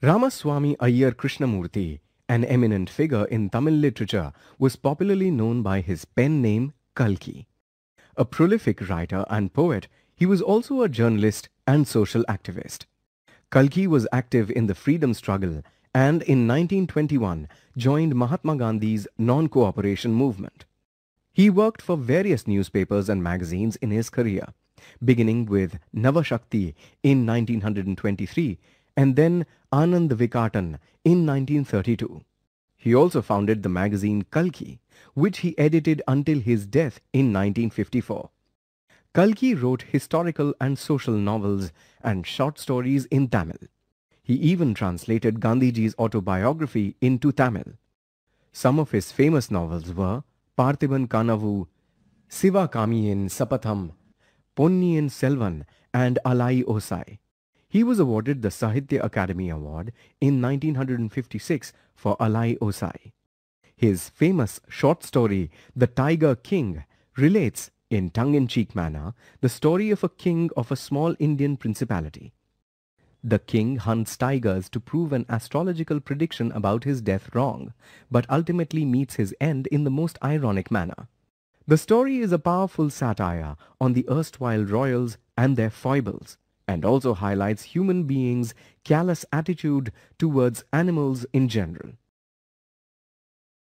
Ramaswamy Ayyar Krishnamurti, an eminent figure in Tamil literature, was popularly known by his pen name Kalki. A prolific writer and poet, he was also a journalist and social activist. Kalki was active in the freedom struggle and in 1921 joined Mahatma Gandhi's non-cooperation movement. He worked for various newspapers and magazines in his career, beginning with Navashakti in 1923 and then Anand Vikatan in 1932. He also founded the magazine Kalki, which he edited until his death in 1954. Kalki wrote historical and social novels and short stories in Tamil. He even translated Gandhiji's autobiography into Tamil. Some of his famous novels were Parthiban Kanavu, Sivakamiyin Sapatham, Ponniyan Selvan and Alai Osai. He was awarded the Sahitya Academy Award in 1956 for Alai Osai. His famous short story, The Tiger King, relates, in tongue-in-cheek manner, the story of a king of a small Indian principality. The king hunts tigers to prove an astrological prediction about his death wrong, but ultimately meets his end in the most ironic manner. The story is a powerful satire on the erstwhile royals and their foibles and also highlights human beings' callous attitude towards animals in general.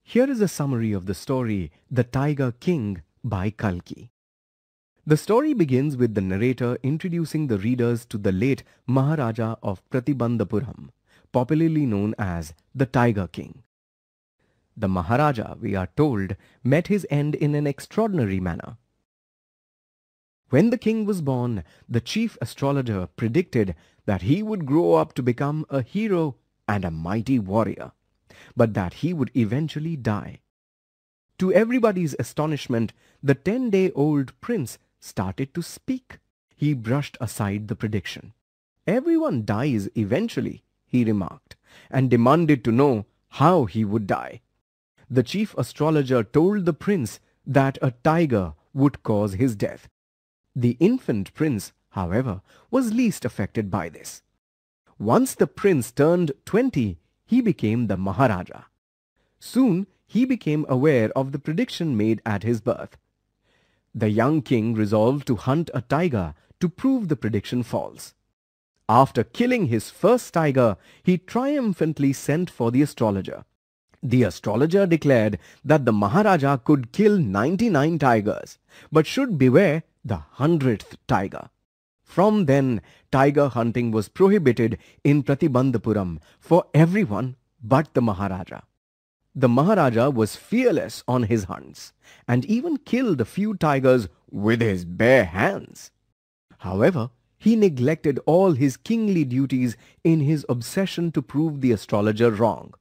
Here is a summary of the story The Tiger King by Kalki. The story begins with the narrator introducing the readers to the late Maharaja of Pratibandhapuram, popularly known as the Tiger King. The Maharaja, we are told, met his end in an extraordinary manner. When the king was born, the chief astrologer predicted that he would grow up to become a hero and a mighty warrior, but that he would eventually die. To everybody's astonishment, the ten-day-old prince started to speak. He brushed aside the prediction. Everyone dies eventually, he remarked, and demanded to know how he would die. The chief astrologer told the prince that a tiger would cause his death the infant prince, however, was least affected by this. Once the prince turned 20, he became the Maharaja. Soon he became aware of the prediction made at his birth. The young king resolved to hunt a tiger to prove the prediction false. After killing his first tiger, he triumphantly sent for the astrologer. The astrologer declared that the Maharaja could kill 99 tigers, but should beware the hundredth tiger. From then, tiger hunting was prohibited in Pratibandhapuram for everyone but the Maharaja. The Maharaja was fearless on his hunts and even killed a few tigers with his bare hands. However, he neglected all his kingly duties in his obsession to prove the astrologer wrong.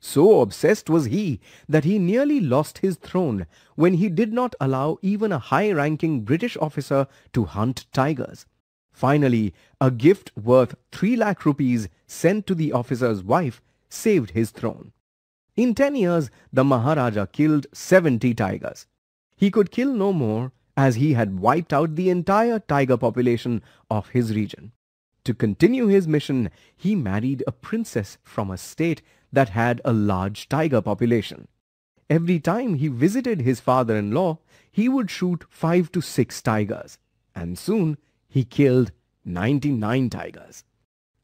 So obsessed was he that he nearly lost his throne when he did not allow even a high-ranking British officer to hunt tigers. Finally, a gift worth 3 lakh rupees sent to the officer's wife saved his throne. In 10 years, the Maharaja killed 70 tigers. He could kill no more as he had wiped out the entire tiger population of his region. To continue his mission, he married a princess from a state that had a large tiger population. Every time he visited his father-in-law, he would shoot five to six tigers, and soon he killed 99 tigers.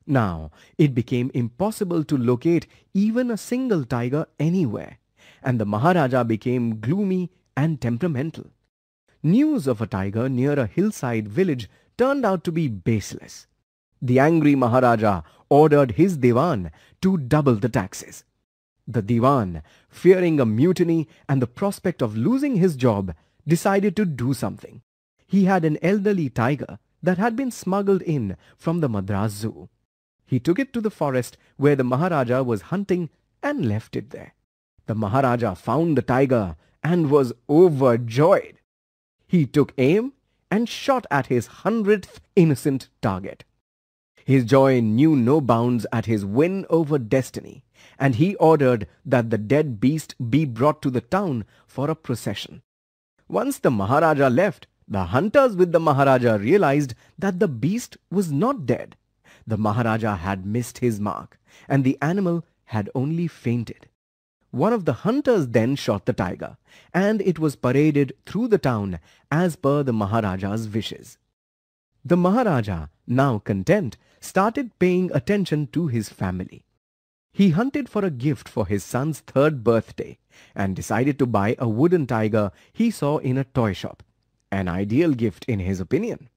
Now, it became impossible to locate even a single tiger anywhere, and the Maharaja became gloomy and temperamental. News of a tiger near a hillside village turned out to be baseless the angry Maharaja ordered his Diwan to double the taxes. The Diwan, fearing a mutiny and the prospect of losing his job, decided to do something. He had an elderly tiger that had been smuggled in from the Madras zoo. He took it to the forest where the Maharaja was hunting and left it there. The Maharaja found the tiger and was overjoyed. He took aim and shot at his hundredth innocent target. His joy knew no bounds at his win over destiny, and he ordered that the dead beast be brought to the town for a procession. Once the Maharaja left, the hunters with the Maharaja realized that the beast was not dead. The Maharaja had missed his mark, and the animal had only fainted. One of the hunters then shot the tiger, and it was paraded through the town as per the Maharaja's wishes. The Maharaja, now content, started paying attention to his family. He hunted for a gift for his son's third birthday and decided to buy a wooden tiger he saw in a toy shop. An ideal gift in his opinion.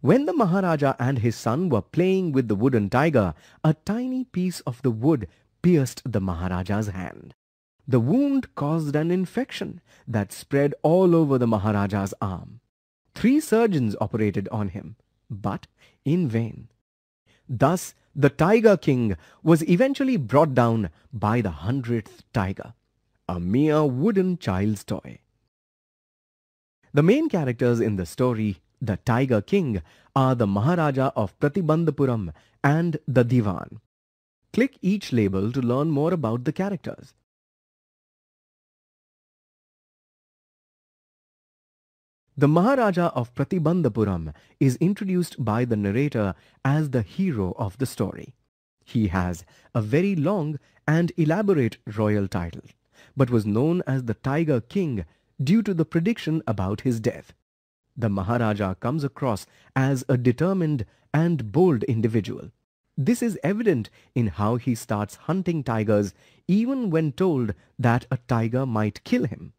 When the Maharaja and his son were playing with the wooden tiger, a tiny piece of the wood pierced the Maharaja's hand. The wound caused an infection that spread all over the Maharaja's arm. Three surgeons operated on him, but in vain. Thus, the Tiger King was eventually brought down by the hundredth tiger, a mere wooden child's toy. The main characters in the story, the Tiger King, are the Maharaja of Pratibandhapuram and the Divan. Click each label to learn more about the characters. The Maharaja of Pratibandhapuram is introduced by the narrator as the hero of the story. He has a very long and elaborate royal title, but was known as the Tiger King due to the prediction about his death. The Maharaja comes across as a determined and bold individual. This is evident in how he starts hunting tigers even when told that a tiger might kill him.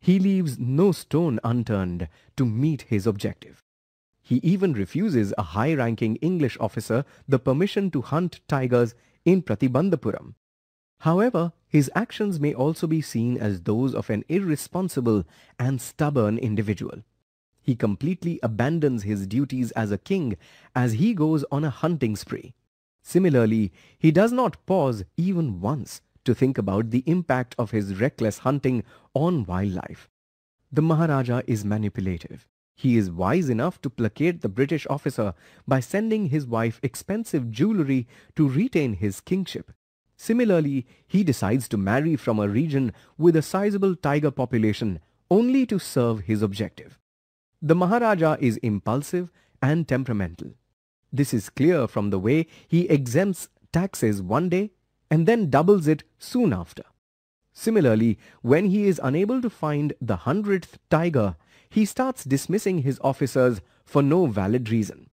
He leaves no stone unturned to meet his objective. He even refuses a high-ranking English officer the permission to hunt tigers in Pratibandhapuram. However, his actions may also be seen as those of an irresponsible and stubborn individual. He completely abandons his duties as a king as he goes on a hunting spree. Similarly, he does not pause even once to think about the impact of his reckless hunting on wildlife. The Maharaja is manipulative. He is wise enough to placate the British officer by sending his wife expensive jewellery to retain his kingship. Similarly, he decides to marry from a region with a sizable tiger population only to serve his objective. The Maharaja is impulsive and temperamental. This is clear from the way he exempts taxes one day and then doubles it soon after. Similarly, when he is unable to find the hundredth tiger, he starts dismissing his officers for no valid reason.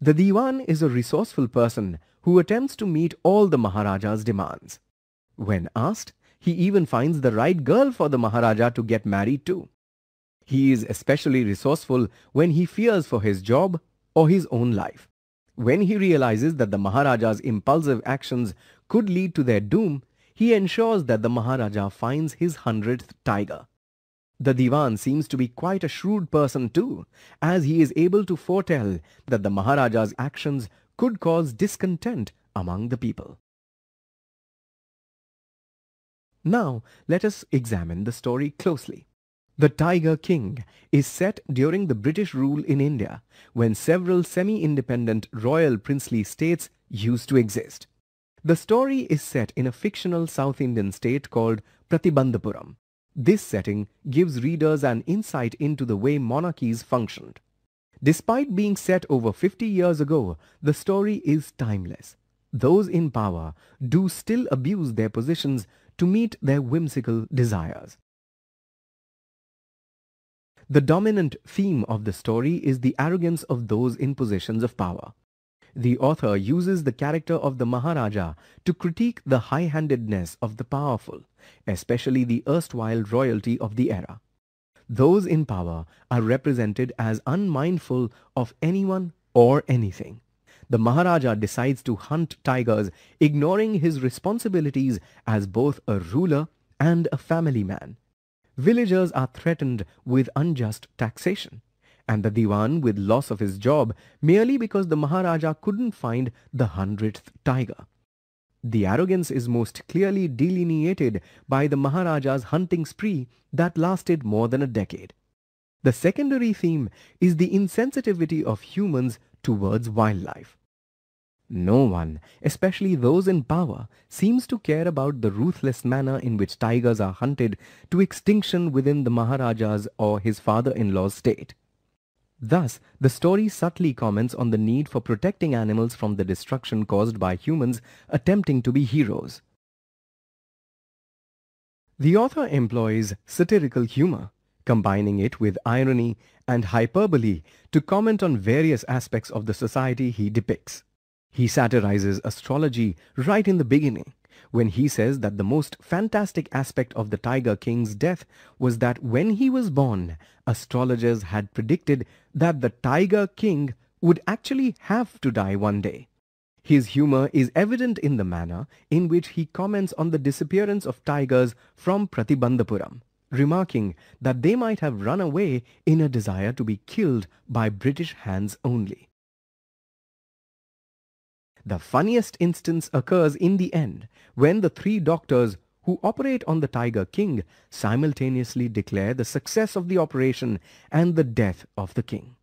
The Diwan is a resourceful person who attempts to meet all the Maharaja's demands. When asked, he even finds the right girl for the Maharaja to get married to. He is especially resourceful when he fears for his job or his own life. When he realizes that the Maharaja's impulsive actions could lead to their doom, he ensures that the Maharaja finds his hundredth tiger. The Divan seems to be quite a shrewd person too, as he is able to foretell that the Maharaja's actions could cause discontent among the people. Now, let us examine the story closely. The Tiger King is set during the British rule in India when several semi-independent royal princely states used to exist. The story is set in a fictional South Indian state called Pratibandhapuram. This setting gives readers an insight into the way monarchies functioned. Despite being set over 50 years ago, the story is timeless. Those in power do still abuse their positions to meet their whimsical desires. The dominant theme of the story is the arrogance of those in positions of power. The author uses the character of the Maharaja to critique the high-handedness of the powerful, especially the erstwhile royalty of the era. Those in power are represented as unmindful of anyone or anything. The Maharaja decides to hunt tigers, ignoring his responsibilities as both a ruler and a family man villagers are threatened with unjust taxation and the Diwan with loss of his job merely because the Maharaja couldn't find the hundredth tiger. The arrogance is most clearly delineated by the Maharaja's hunting spree that lasted more than a decade. The secondary theme is the insensitivity of humans towards wildlife. No one, especially those in power, seems to care about the ruthless manner in which tigers are hunted to extinction within the Maharaja's or his father-in-law's state. Thus, the story subtly comments on the need for protecting animals from the destruction caused by humans attempting to be heroes. The author employs satirical humor, combining it with irony and hyperbole to comment on various aspects of the society he depicts. He satirizes astrology right in the beginning when he says that the most fantastic aspect of the Tiger King's death was that when he was born, astrologers had predicted that the Tiger King would actually have to die one day. His humor is evident in the manner in which he comments on the disappearance of tigers from Pratibandhapuram, remarking that they might have run away in a desire to be killed by British hands only. The funniest instance occurs in the end when the three doctors who operate on the Tiger King simultaneously declare the success of the operation and the death of the king.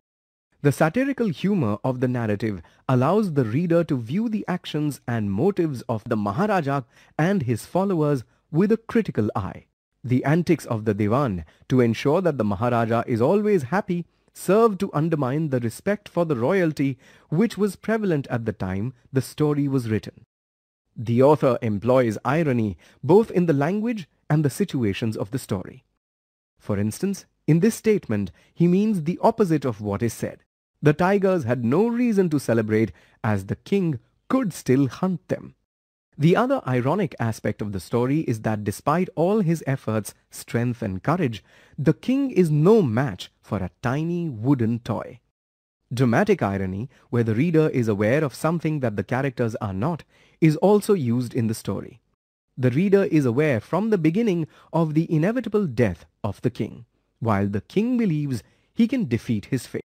The satirical humor of the narrative allows the reader to view the actions and motives of the Maharaja and his followers with a critical eye. The antics of the Divan to ensure that the Maharaja is always happy served to undermine the respect for the royalty which was prevalent at the time the story was written. The author employs irony both in the language and the situations of the story. For instance, in this statement, he means the opposite of what is said. The tigers had no reason to celebrate as the king could still hunt them. The other ironic aspect of the story is that despite all his efforts, strength and courage, the king is no match for a tiny wooden toy. Dramatic irony, where the reader is aware of something that the characters are not, is also used in the story. The reader is aware from the beginning of the inevitable death of the king, while the king believes he can defeat his fate.